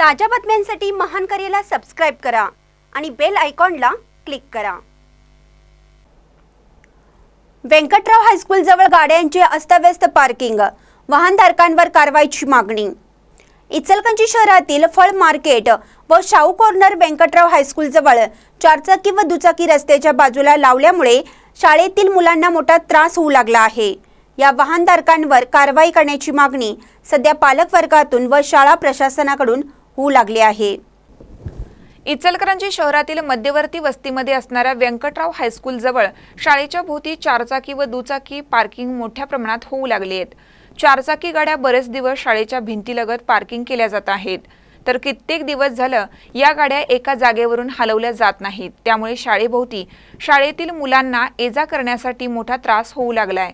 ताज्या बातम्यांसाठी महान करेला सबस्क्राईब करा आणि बेल आयकॉनला क्लिक करा व्यंकटराव जवळ गाड्यांचे अस्तव्यस्त पार्किंग वाहनधारकांवर कारवाईची मागणी इचलकंची शहरातील फळ मार्केट व शाहू कॉर्नर व्यंकटराव जवळ चारचाकी व दुचाकी रस्त्याच्या बाजूला लावल्यामुळे शाळेतील मुलांना मोठा त्रास होऊ लागला आहे या वाहनधारकांवर कारवाई करण्याची मागणी सध्या पालक वर्गातून व शाळा प्रशासनाकडून होऊ लागले आहे इचलकरंजी शहरातील मध्यवर्ती वस्तीमध्ये असणाऱ्या व्यंकटराव हायस्कूलजवळ शाळेच्या भोवती चारचाकी व दुचाकी पार्किंग मोठ्या प्रमाणात होऊ लागले आहेत चारचाकी गाड्या बरेच दिवस शाळेच्या भिंतीलगत पार्किंग केल्या जात आहेत तर कित्येक दिवस झालं या गाड्या एका जागेवरून हलवल्या जात नाहीत त्यामुळे शाळेभोवती शाळेतील मुलांना एजा करण्यासाठी मोठा त्रास होऊ लागलाय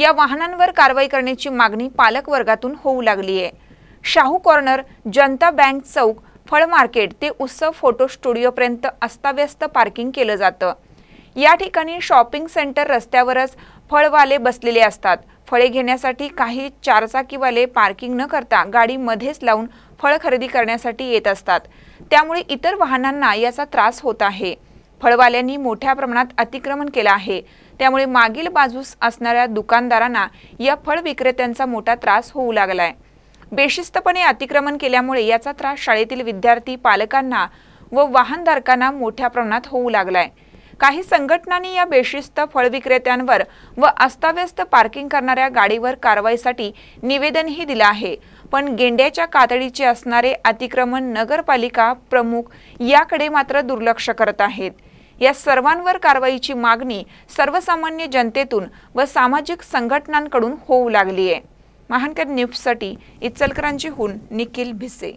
या वाहनांवर कारवाई करण्याची मागणी पालक वर्गातून होऊ लागली आहे शाहू कॉर्नर जनता बँक चौक फळ मार्केट ते उत्सव फोटो स्टुडिओपर्यंत अस्ताव्यस्त पार्किंग केलं जातं या ठिकाणी शॉपिंग सेंटर रस्त्यावरच फळवाले बसलेले असतात फळे घेण्यासाठी काही चारचाकीवाले पार्किंग न करता गाडी मध्येच लावून फळ खरेदी करण्यासाठी येत असतात त्यामुळे इतर वाहनांना याचा त्रास होत आहे फळवाल्यांनी मोठ्या प्रमाणात अतिक्रमण केलं आहे त्यामुळे मागील बाजूस असणाऱ्या दुकानदारांना या फळ विक्रेत्यांचा मोठा त्रास होऊ लागलाय बेशिस्तपणे अतिक्रमण केल्यामुळे याचा त्रास शाळेतील विद्यार्थी पालकांना व वाहनधारकांना मोठ्या प्रमाणात होऊ लागलाय काही संघटनांनी या बेशिस्त फळ विक्रेत्यांवर व अस्ताव्यस्त पार्किंग करणाऱ्या गाडीवर कारवाईसाठी निवेदनही दिलं आहे पण गेंड्याच्या कातडीचे असणारे अतिक्रमण नगरपालिका प्रमुख याकडे मात्र दुर्लक्ष करत आहेत या सर्वांवर कारवाईची मागणी सर्वसामान्य जनतेतून व सामाजिक संघटनांकडून होऊ लागली आहे महानकर इचलकरांची हून निखिल भिसे